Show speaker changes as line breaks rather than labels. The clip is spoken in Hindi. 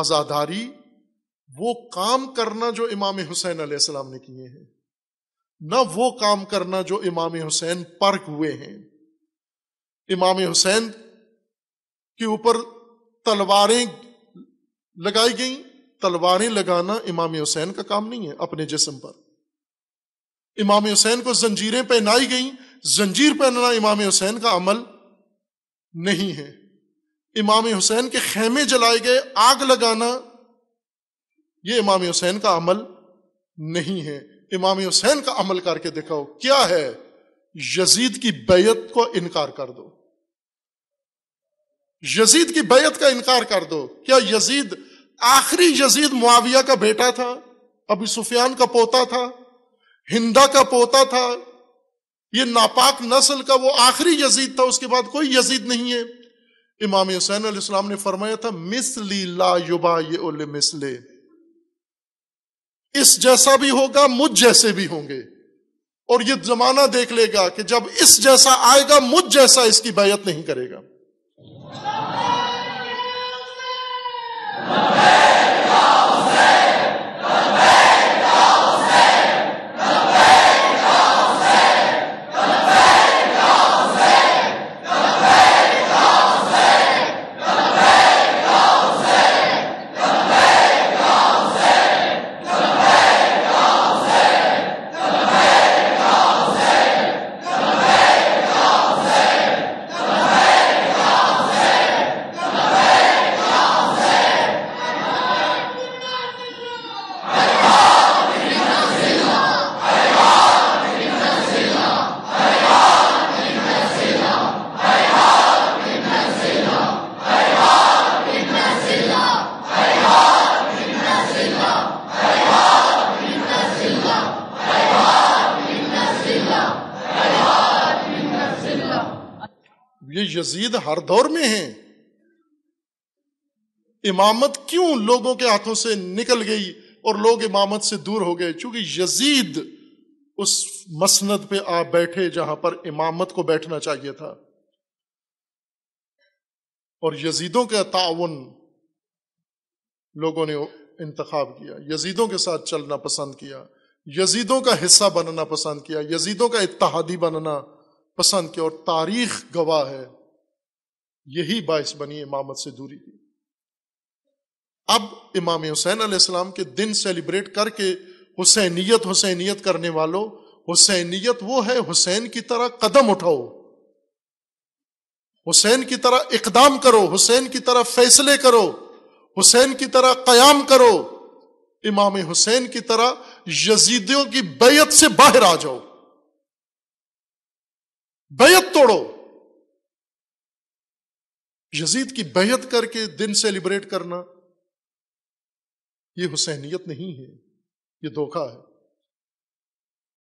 आजादारी वो काम करना जो इमाम हुसैन अलैहिस्सलाम ने किए हैं न वो काम करना जो इमाम हुसैन पर हुए हैं इमाम हुसैन के ऊपर तलवारें लगाई गई तलवारें लगाना इमाम हुसैन का काम नहीं है अपने जिसम पर इमाम हुसैन को जंजीरें पहनाई गई जंजीर पहनना इमाम हुसैन का अमल नहीं है इमाम हुसैन के खेमे जलाए गए आग लगाना ये इमाम हुसैन का अमल नहीं है इमाम हुसैन का अमल करके दिखाओ क्या है यजीद की बैत को इनकार कर दो यजीद की बैत का इनकार कर दो क्या यजीद आखिरी यजीद मुआविया का बेटा था अभी सुफियान का पोता था हिंदा का पोता था ये नापाक नस्ल का वो आखिरी यजीद था उसके बाद कोई यजीद नहीं है इमाम हुसैन इस्लाम ने फरमाया था मिसली ला युबा ये मिसले इस जैसा भी होगा मुझ जैसे भी होंगे और ये जमाना देख लेगा कि जब इस जैसा आएगा मुझ जैसा इसकी बैत नहीं करेगा ये यजीद हर दौर में है इमामत क्यों लोगों के हाथों से निकल गई और लोग इमामत से दूर हो गए क्योंकि यजीद उस मसनद पे आ बैठे जहां पर इमामत को बैठना चाहिए था और यजीदों का ताउन लोगों ने इंतखब किया यजीदों के साथ चलना पसंद किया यजीदों का हिस्सा बनना पसंद किया यजीदों का इतहादी बनना पसंद के और तारीख गवाह है यही बायस बनी इमामत से दूरी की अब इमाम हुसैन आसमाम के दिन सेलिब्रेट करके हुसैनीत हुसैनीत करने वालों हुसैनीत वो है हुसैन की तरह कदम उठाओ हुसैन की तरह इकदाम करो हुसैन की तरह फैसले करो हुसैन की तरह कयाम करो इमाम हुसैन की तरह यजीदियों की बेयत से बाहर आ जाओ बैत तोड़ो यजीद की बेहद करके दिन सेलिब्रेट करना ये हुसैनियत नहीं है यह धोखा है